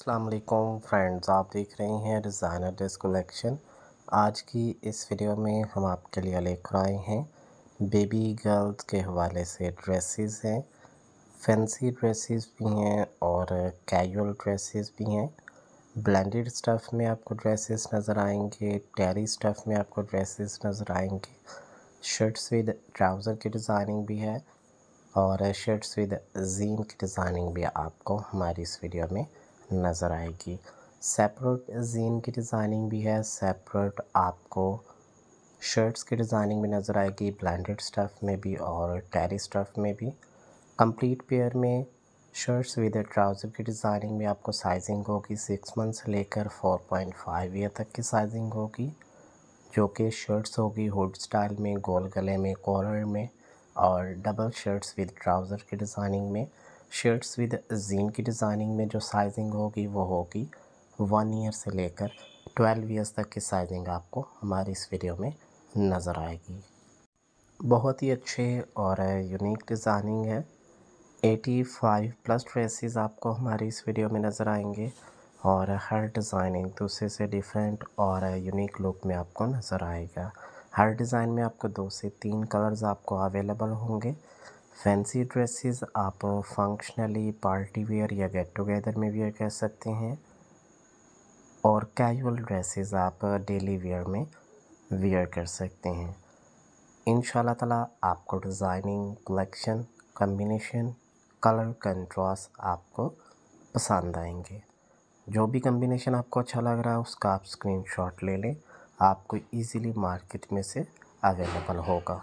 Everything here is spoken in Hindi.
असलम फ्रेंड्स आप देख रहे हैं डिज़ाइनर ड्रेस कलेक्शन आज की इस वीडियो में हम आपके लिए लेकर आए हैं बेबी गर्ल्स के हवाले से ड्रेसेस हैं फैंसी ड्रेसेस भी हैं और कैजुअल ड्रेसेस भी हैं ब्लेंडेड स्टफ़ में आपको ड्रेसेस नज़र आएंगे टैरी स्टफ़ में आपको ड्रेसेस नज़र आएंगे शर्ट्स विद ट्राउज़र की डिज़ाइनिंग भी है और शर्ट्स विद जीन की डिज़ाइनिंग भी आपको हमारी इस वीडियो में नज़र आएगी सेपरेट जीन की डिज़ाइनिंग भी है सेपरेट आपको शर्ट्स की डिज़ाइनिंग भी नज़र आएगी ब्लेंडेड स्टफ़ में भी और टेरी स्टफ़ में भी कंप्लीट पेयर में शर्ट्स विद ट्राउज़र की डिज़ाइनिंग में आपको साइजिंग होगी सिक्स मंथ से लेकर फोर पॉइंट फाइव ईयर तक की साइजिंग होगी जो कि शर्ट्स होगी हुड स्टाइल में गोल गले में कॉलर में और डबल शर्ट्स विद ट्राउज़र की डिज़ाइनिंग में शर्ट्स विद जीन की डिज़ाइनिंग में जो साइजिंग होगी वो होगी वन ईयर से लेकर ट्वेल्व ईयर्स तक की साइजिंग आपको हमारी इस वीडियो में नज़र आएगी बहुत ही अच्छे और यूनिक डिज़ाइनिंग है एटी फाइव प्लस ड्रेसिस आपको हमारी इस वीडियो में नज़र आएंगे और हर डिज़ाइनिंग दूसरे से डिफरेंट और यूनिक लुक में आपको नज़र आएगा हर डिज़ाइन में आपको दो से तीन कलर्स आपको अवेलेबल होंगे फैंसी ड्रेसेस आप फंक्शनली पार्टी वेयर या गेट टुगेदर में वेयर कर सकते हैं और कैजुअल ड्रेसेस आप डेली वेयर में वेयर कर सकते हैं इन ताला आपको designing collection combination colour contrast आपको पसंद आएंगे जो भी कम्बिनेशन आपको अच्छा लग रहा है उसका आप स्क्रीनशॉट ले लें आपको इजीली मार्केट में से अवेलेबल होगा